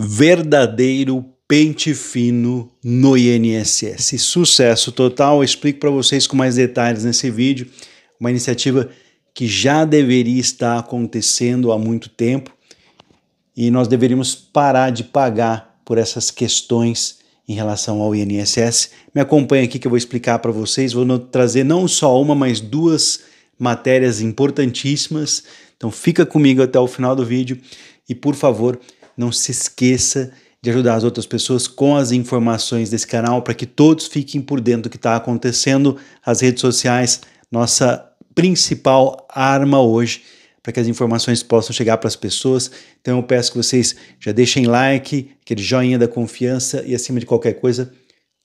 verdadeiro pente fino no INSS. Sucesso total, eu explico para vocês com mais detalhes nesse vídeo, uma iniciativa que já deveria estar acontecendo há muito tempo e nós deveríamos parar de pagar por essas questões em relação ao INSS. Me acompanha aqui que eu vou explicar para vocês, vou trazer não só uma, mas duas matérias importantíssimas. Então fica comigo até o final do vídeo e por favor, não se esqueça de ajudar as outras pessoas com as informações desse canal para que todos fiquem por dentro do que está acontecendo. As redes sociais, nossa principal arma hoje para que as informações possam chegar para as pessoas. Então eu peço que vocês já deixem like, aquele joinha da confiança e acima de qualquer coisa,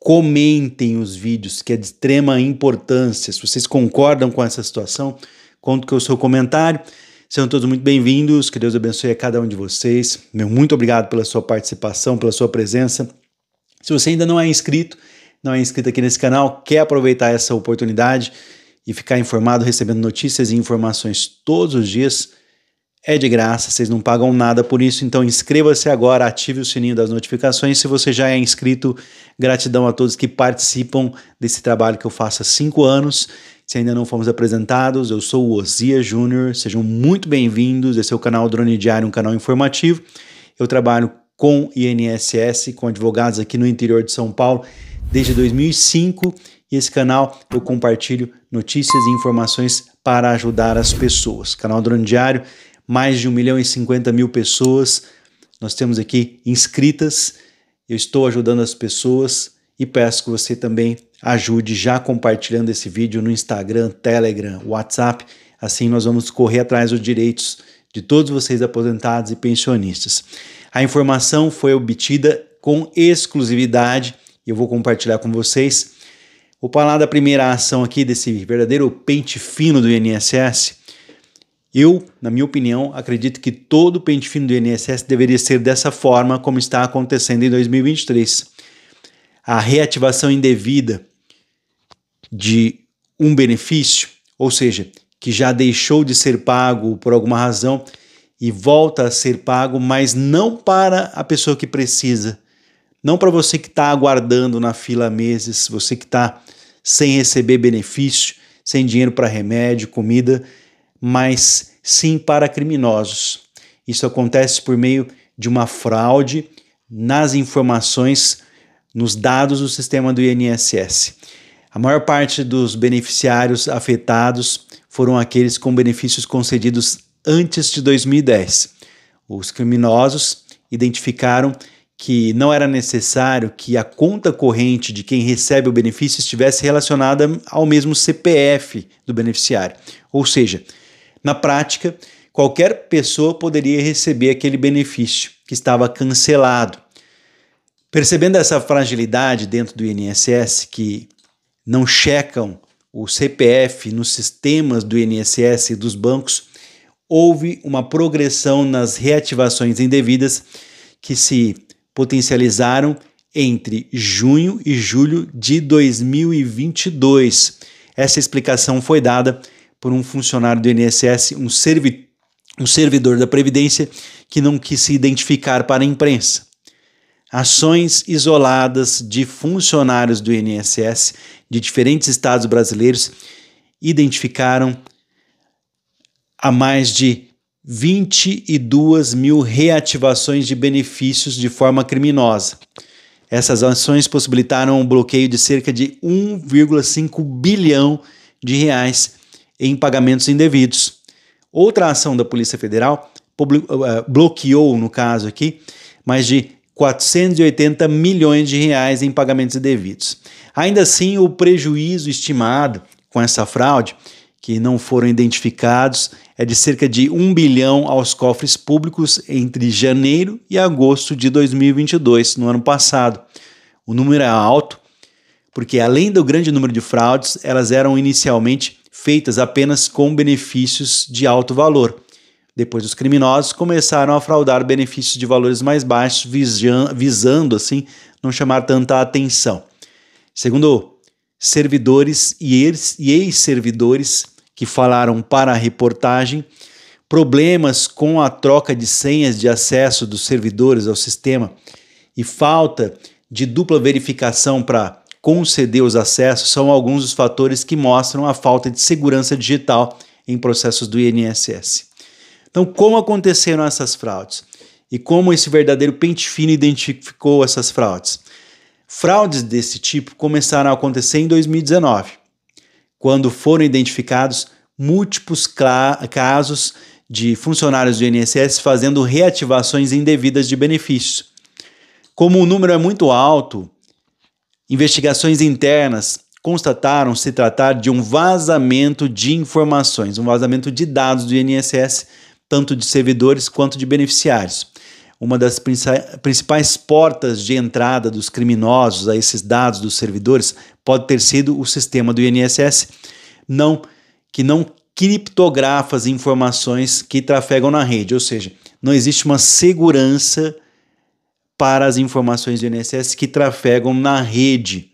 comentem os vídeos, que é de extrema importância. Se vocês concordam com essa situação, conto com o seu comentário. Sejam todos muito bem-vindos, que Deus abençoe a cada um de vocês. Meu muito obrigado pela sua participação, pela sua presença. Se você ainda não é inscrito, não é inscrito aqui nesse canal, quer aproveitar essa oportunidade e ficar informado, recebendo notícias e informações todos os dias, é de graça, vocês não pagam nada por isso, então inscreva-se agora, ative o sininho das notificações. Se você já é inscrito, gratidão a todos que participam desse trabalho que eu faço há cinco anos, se ainda não fomos apresentados, eu sou o Ozia Júnior, sejam muito bem-vindos. Esse é o canal Drone Diário, um canal informativo. Eu trabalho com INSS, com advogados aqui no interior de São Paulo desde 2005 e esse canal eu compartilho notícias e informações para ajudar as pessoas. Canal Drone Diário, mais de 1 milhão e 50 mil pessoas. Nós temos aqui inscritas. Eu estou ajudando as pessoas e peço que você também ajude já compartilhando esse vídeo no Instagram, Telegram, WhatsApp. Assim nós vamos correr atrás dos direitos de todos vocês aposentados e pensionistas. A informação foi obtida com exclusividade e eu vou compartilhar com vocês. Vou falar da primeira ação aqui desse verdadeiro pente fino do INSS. Eu, na minha opinião, acredito que todo o pente fino do INSS deveria ser dessa forma como está acontecendo em 2023. A reativação indevida de um benefício, ou seja, que já deixou de ser pago por alguma razão e volta a ser pago, mas não para a pessoa que precisa, não para você que está aguardando na fila há meses, você que está sem receber benefício, sem dinheiro para remédio, comida, mas sim para criminosos. Isso acontece por meio de uma fraude nas informações, nos dados do sistema do INSS. A maior parte dos beneficiários afetados foram aqueles com benefícios concedidos antes de 2010. Os criminosos identificaram que não era necessário que a conta corrente de quem recebe o benefício estivesse relacionada ao mesmo CPF do beneficiário. Ou seja, na prática, qualquer pessoa poderia receber aquele benefício que estava cancelado. Percebendo essa fragilidade dentro do INSS, que não checam o CPF nos sistemas do INSS e dos bancos, houve uma progressão nas reativações indevidas que se potencializaram entre junho e julho de 2022. Essa explicação foi dada por um funcionário do INSS, um, servi um servidor da Previdência, que não quis se identificar para a imprensa. Ações isoladas de funcionários do INSS de diferentes estados brasileiros identificaram a mais de 22 mil reativações de benefícios de forma criminosa. Essas ações possibilitaram um bloqueio de cerca de 1,5 bilhão de reais em pagamentos indevidos. Outra ação da Polícia Federal eh, bloqueou, no caso aqui, mais de 480 milhões de reais em pagamentos devidos. Ainda assim, o prejuízo estimado com essa fraude, que não foram identificados, é de cerca de 1 bilhão aos cofres públicos entre janeiro e agosto de 2022, no ano passado. O número é alto, porque além do grande número de fraudes, elas eram inicialmente feitas apenas com benefícios de alto valor, depois, os criminosos começaram a fraudar benefícios de valores mais baixos, visando assim não chamar tanta atenção. Segundo servidores e ex-servidores que falaram para a reportagem, problemas com a troca de senhas de acesso dos servidores ao sistema e falta de dupla verificação para conceder os acessos são alguns dos fatores que mostram a falta de segurança digital em processos do INSS. Então, como aconteceram essas fraudes? E como esse verdadeiro pente fino identificou essas fraudes? Fraudes desse tipo começaram a acontecer em 2019, quando foram identificados múltiplos casos de funcionários do INSS fazendo reativações indevidas de benefícios. Como o número é muito alto, investigações internas constataram se tratar de um vazamento de informações, um vazamento de dados do INSS tanto de servidores quanto de beneficiários. Uma das principais portas de entrada dos criminosos a esses dados dos servidores pode ter sido o sistema do INSS, não que não criptografa as informações que trafegam na rede, ou seja, não existe uma segurança para as informações do INSS que trafegam na rede.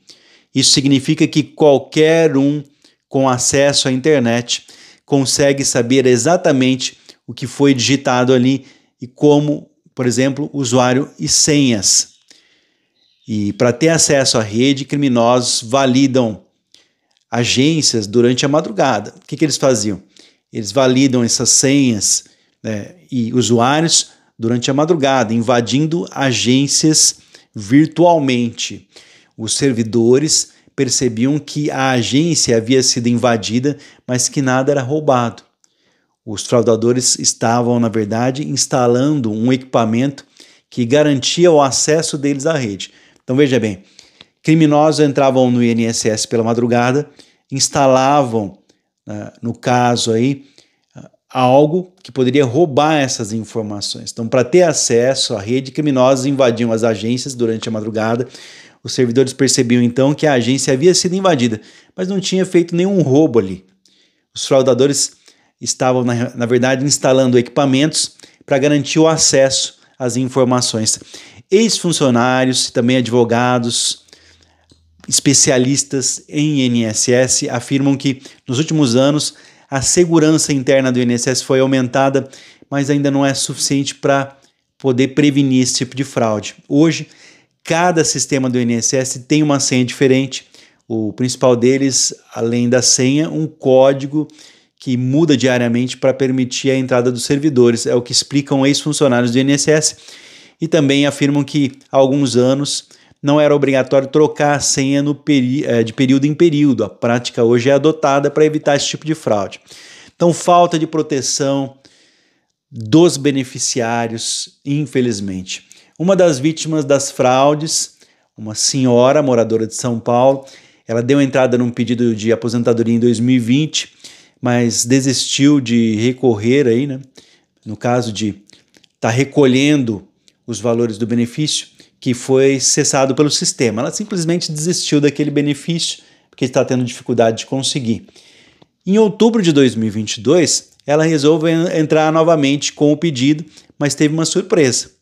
Isso significa que qualquer um com acesso à internet consegue saber exatamente o que foi digitado ali e como, por exemplo, usuário e senhas. E para ter acesso à rede, criminosos validam agências durante a madrugada. O que, que eles faziam? Eles validam essas senhas né, e usuários durante a madrugada, invadindo agências virtualmente. Os servidores percebiam que a agência havia sido invadida, mas que nada era roubado. Os fraudadores estavam, na verdade, instalando um equipamento que garantia o acesso deles à rede. Então veja bem, criminosos entravam no INSS pela madrugada, instalavam, né, no caso aí, algo que poderia roubar essas informações. Então, para ter acesso à rede, criminosos invadiam as agências durante a madrugada. Os servidores percebiam então que a agência havia sido invadida, mas não tinha feito nenhum roubo ali. Os fraudadores estavam, na, na verdade, instalando equipamentos para garantir o acesso às informações. Ex-funcionários, também advogados, especialistas em INSS afirmam que nos últimos anos a segurança interna do INSS foi aumentada, mas ainda não é suficiente para poder prevenir esse tipo de fraude. Hoje, cada sistema do INSS tem uma senha diferente. O principal deles, além da senha, um código que muda diariamente para permitir a entrada dos servidores, é o que explicam ex-funcionários do INSS. E também afirmam que há alguns anos não era obrigatório trocar a senha é, de período em período. A prática hoje é adotada para evitar esse tipo de fraude. Então, falta de proteção dos beneficiários, infelizmente. Uma das vítimas das fraudes, uma senhora moradora de São Paulo, ela deu entrada num pedido de aposentadoria em 2020 mas desistiu de recorrer aí, né? No caso de estar tá recolhendo os valores do benefício que foi cessado pelo sistema. Ela simplesmente desistiu daquele benefício porque está tendo dificuldade de conseguir. Em outubro de 2022, ela resolve entrar novamente com o pedido, mas teve uma surpresa.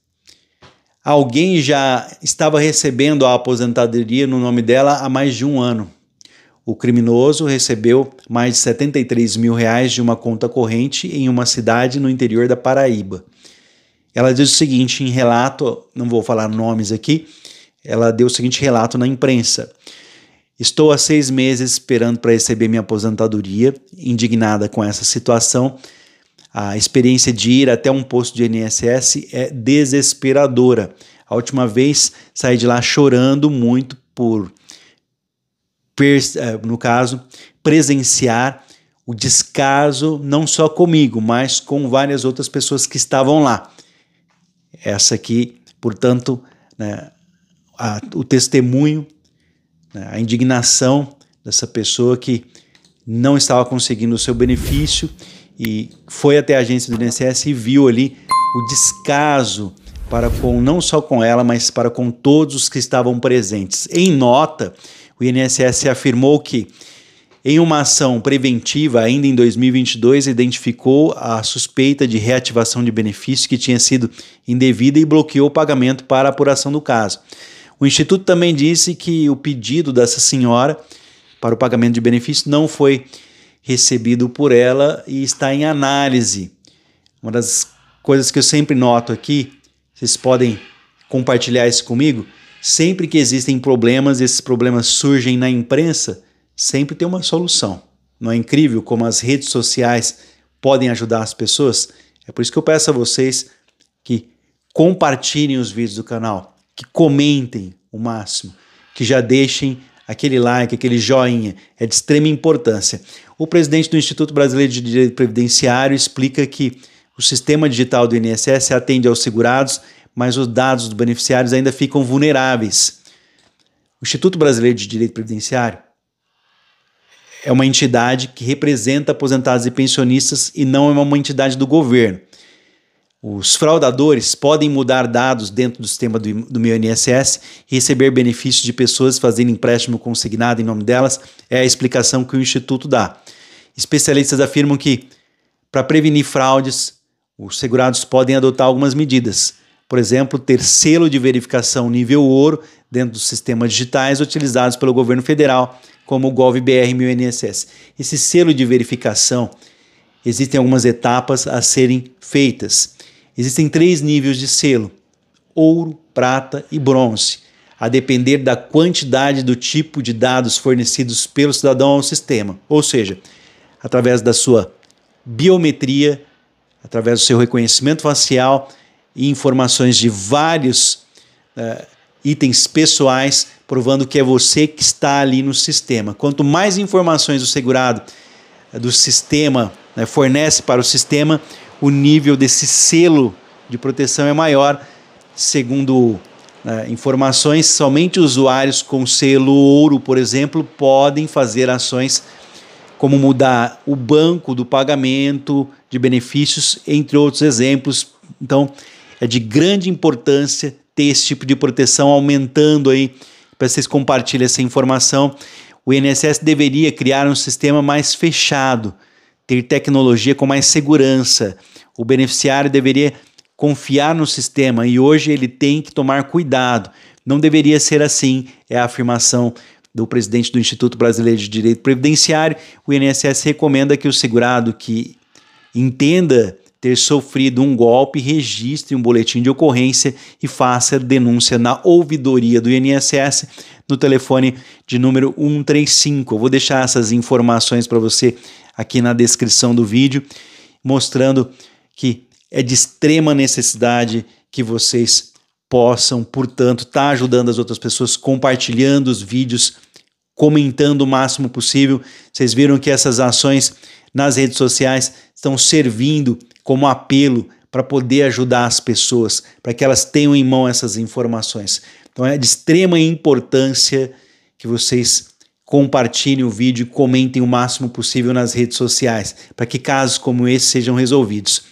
Alguém já estava recebendo a aposentadoria no nome dela há mais de um ano. O criminoso recebeu mais de 73 mil reais de uma conta corrente em uma cidade no interior da Paraíba. Ela diz o seguinte em relato, não vou falar nomes aqui, ela deu o seguinte relato na imprensa. Estou há seis meses esperando para receber minha aposentadoria, indignada com essa situação. A experiência de ir até um posto de INSS é desesperadora. A última vez saí de lá chorando muito por eh, no caso, presenciar o descaso não só comigo, mas com várias outras pessoas que estavam lá. Essa aqui, portanto, né, a, o testemunho, né, a indignação dessa pessoa que não estava conseguindo o seu benefício e foi até a agência do INSS e viu ali o descaso para com não só com ela, mas para com todos os que estavam presentes. Em nota, o INSS afirmou que, em uma ação preventiva, ainda em 2022, identificou a suspeita de reativação de benefício que tinha sido indevida e bloqueou o pagamento para apuração do caso. O Instituto também disse que o pedido dessa senhora para o pagamento de benefício não foi recebido por ela e está em análise. Uma das coisas que eu sempre noto aqui, vocês podem compartilhar isso comigo, Sempre que existem problemas, esses problemas surgem na imprensa, sempre tem uma solução. Não é incrível como as redes sociais podem ajudar as pessoas? É por isso que eu peço a vocês que compartilhem os vídeos do canal, que comentem o máximo, que já deixem aquele like, aquele joinha, é de extrema importância. O presidente do Instituto Brasileiro de Direito Previdenciário explica que o sistema digital do INSS atende aos segurados, mas os dados dos beneficiários ainda ficam vulneráveis. O Instituto Brasileiro de Direito Previdenciário é uma entidade que representa aposentados e pensionistas e não é uma entidade do governo. Os fraudadores podem mudar dados dentro do sistema do, do meu INSS e receber benefícios de pessoas fazendo empréstimo consignado em nome delas, é a explicação que o Instituto dá. Especialistas afirmam que, para prevenir fraudes, os segurados podem adotar algumas medidas por exemplo, ter selo de verificação nível ouro dentro dos sistemas digitais utilizados pelo governo federal, como o GovBR e o INSS. Esse selo de verificação, existem algumas etapas a serem feitas. Existem três níveis de selo: ouro, prata e bronze, a depender da quantidade do tipo de dados fornecidos pelo cidadão ao sistema, ou seja, através da sua biometria, através do seu reconhecimento facial e informações de vários uh, itens pessoais, provando que é você que está ali no sistema. Quanto mais informações o segurado eh, do sistema né, fornece para o sistema, o nível desse selo de proteção é maior. Segundo eh, informações, somente usuários com selo ouro, por exemplo, podem fazer ações como mudar o banco do pagamento de benefícios, entre outros exemplos. Então, é de grande importância ter esse tipo de proteção aumentando aí, para vocês compartilhem essa informação. O INSS deveria criar um sistema mais fechado, ter tecnologia com mais segurança. O beneficiário deveria confiar no sistema e hoje ele tem que tomar cuidado. Não deveria ser assim, é a afirmação do presidente do Instituto Brasileiro de Direito Previdenciário. O INSS recomenda que o segurado que entenda ter sofrido um golpe, registre um boletim de ocorrência e faça denúncia na ouvidoria do INSS no telefone de número 135. Eu vou deixar essas informações para você aqui na descrição do vídeo, mostrando que é de extrema necessidade que vocês possam, portanto, estar tá ajudando as outras pessoas, compartilhando os vídeos, comentando o máximo possível. Vocês viram que essas ações nas redes sociais estão servindo como apelo para poder ajudar as pessoas, para que elas tenham em mão essas informações. Então é de extrema importância que vocês compartilhem o vídeo, comentem o máximo possível nas redes sociais, para que casos como esse sejam resolvidos.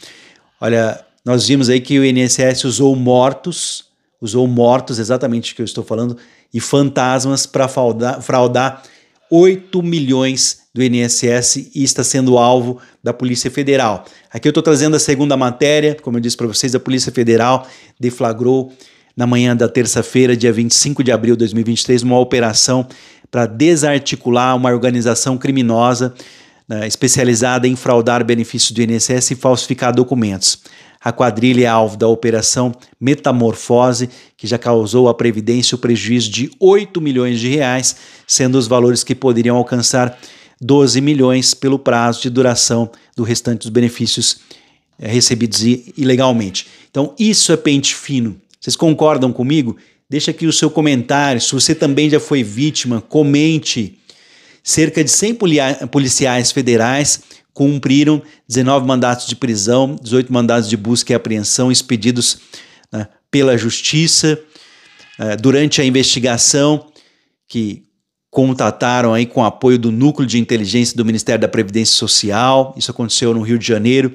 Olha, nós vimos aí que o INSS usou mortos, usou mortos, exatamente o que eu estou falando, e fantasmas para fraudar, fraudar 8 milhões do INSS e está sendo alvo da Polícia Federal. Aqui eu estou trazendo a segunda matéria, como eu disse para vocês, a Polícia Federal deflagrou na manhã da terça-feira, dia 25 de abril de 2023, uma operação para desarticular uma organização criminosa né, especializada em fraudar benefícios do INSS e falsificar documentos. A quadrilha é alvo da operação Metamorfose, que já causou à Previdência o prejuízo de 8 milhões de reais, sendo os valores que poderiam alcançar 12 milhões pelo prazo de duração do restante dos benefícios eh, recebidos ilegalmente. Então, isso é pente fino. Vocês concordam comigo? Deixa aqui o seu comentário. Se você também já foi vítima, comente Cerca de 100 policiais federais cumpriram 19 mandatos de prisão, 18 mandatos de busca e apreensão expedidos né, pela Justiça. Né, durante a investigação, que contataram aí com apoio do Núcleo de Inteligência do Ministério da Previdência Social, isso aconteceu no Rio de Janeiro,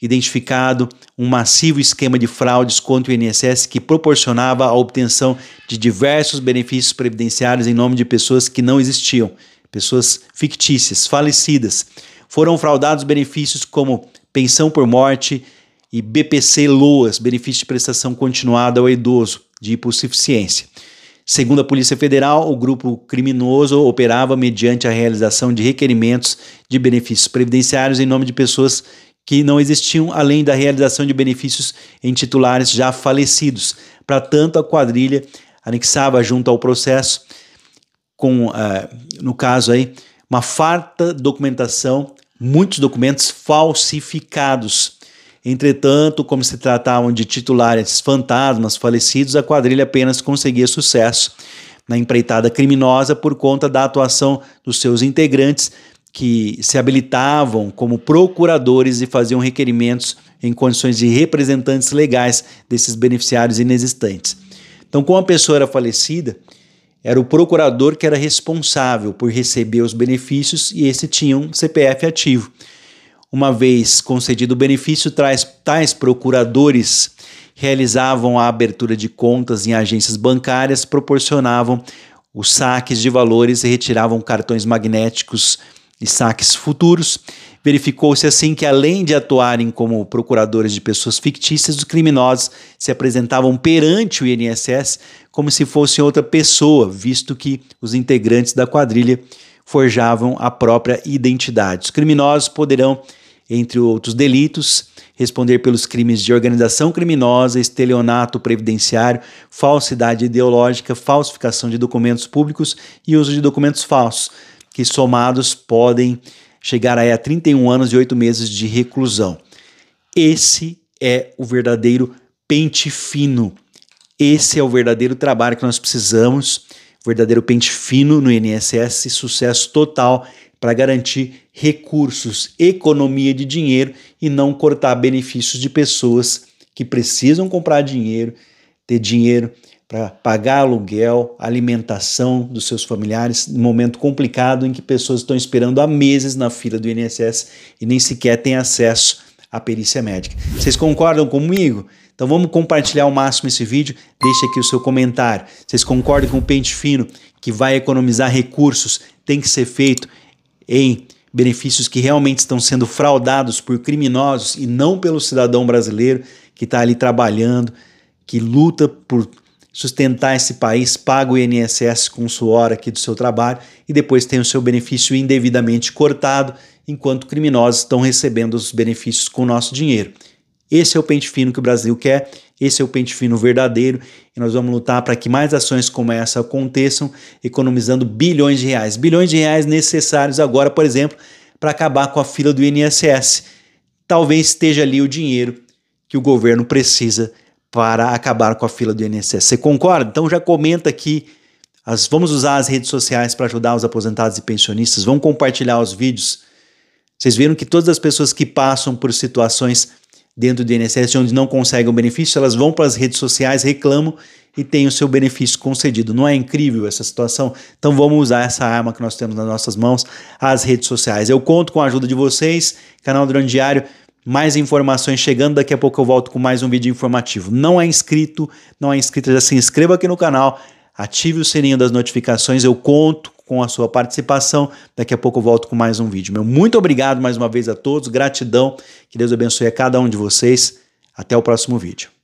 identificado um massivo esquema de fraudes contra o INSS que proporcionava a obtenção de diversos benefícios previdenciários em nome de pessoas que não existiam pessoas fictícias, falecidas. Foram fraudados benefícios como pensão por morte e BPC LOAS, benefício de prestação continuada ao idoso de hipossuficiência. Segundo a Polícia Federal, o grupo criminoso operava mediante a realização de requerimentos de benefícios previdenciários em nome de pessoas que não existiam, além da realização de benefícios em titulares já falecidos. Para tanto, a quadrilha anexava junto ao processo com, uh, no caso aí, uma farta documentação, muitos documentos falsificados. Entretanto, como se tratavam de titulares fantasmas falecidos, a quadrilha apenas conseguia sucesso na empreitada criminosa por conta da atuação dos seus integrantes, que se habilitavam como procuradores e faziam requerimentos em condições de representantes legais desses beneficiários inexistentes. Então, como a pessoa era falecida, era o procurador que era responsável por receber os benefícios e esse tinha um CPF ativo. Uma vez concedido o benefício, tais procuradores realizavam a abertura de contas em agências bancárias, proporcionavam os saques de valores e retiravam cartões magnéticos e saques futuros verificou-se assim que, além de atuarem como procuradores de pessoas fictícias, os criminosos se apresentavam perante o INSS como se fossem outra pessoa, visto que os integrantes da quadrilha forjavam a própria identidade. Os criminosos poderão, entre outros delitos, responder pelos crimes de organização criminosa, estelionato previdenciário, falsidade ideológica, falsificação de documentos públicos e uso de documentos falsos, que somados podem chegar aí a 31 anos e 8 meses de reclusão. Esse é o verdadeiro pente fino. Esse é o verdadeiro trabalho que nós precisamos, verdadeiro pente fino no INSS, sucesso total para garantir recursos, economia de dinheiro e não cortar benefícios de pessoas que precisam comprar dinheiro, ter dinheiro para pagar aluguel, alimentação dos seus familiares, num momento complicado em que pessoas estão esperando há meses na fila do INSS e nem sequer têm acesso à perícia médica. Vocês concordam comigo? Então vamos compartilhar ao máximo esse vídeo. Deixe aqui o seu comentário. Vocês concordam com o pente fino que vai economizar recursos tem que ser feito em benefícios que realmente estão sendo fraudados por criminosos e não pelo cidadão brasileiro que está ali trabalhando, que luta por sustentar esse país, paga o INSS com suor aqui do seu trabalho e depois tem o seu benefício indevidamente cortado, enquanto criminosos estão recebendo os benefícios com o nosso dinheiro. Esse é o pente fino que o Brasil quer, esse é o pente fino verdadeiro e nós vamos lutar para que mais ações como essa aconteçam, economizando bilhões de reais. Bilhões de reais necessários agora, por exemplo, para acabar com a fila do INSS. Talvez esteja ali o dinheiro que o governo precisa para acabar com a fila do INSS. Você concorda? Então já comenta aqui. As, vamos usar as redes sociais para ajudar os aposentados e pensionistas. Vamos compartilhar os vídeos. Vocês viram que todas as pessoas que passam por situações dentro do INSS onde não conseguem o benefício, elas vão para as redes sociais, reclamam e têm o seu benefício concedido. Não é incrível essa situação? Então vamos usar essa arma que nós temos nas nossas mãos, as redes sociais. Eu conto com a ajuda de vocês, canal Drone Diário mais informações chegando. Daqui a pouco eu volto com mais um vídeo informativo. Não é inscrito, não é inscrito, já se inscreva aqui no canal, ative o sininho das notificações, eu conto com a sua participação. Daqui a pouco eu volto com mais um vídeo. Meu muito obrigado mais uma vez a todos, gratidão, que Deus abençoe a cada um de vocês. Até o próximo vídeo.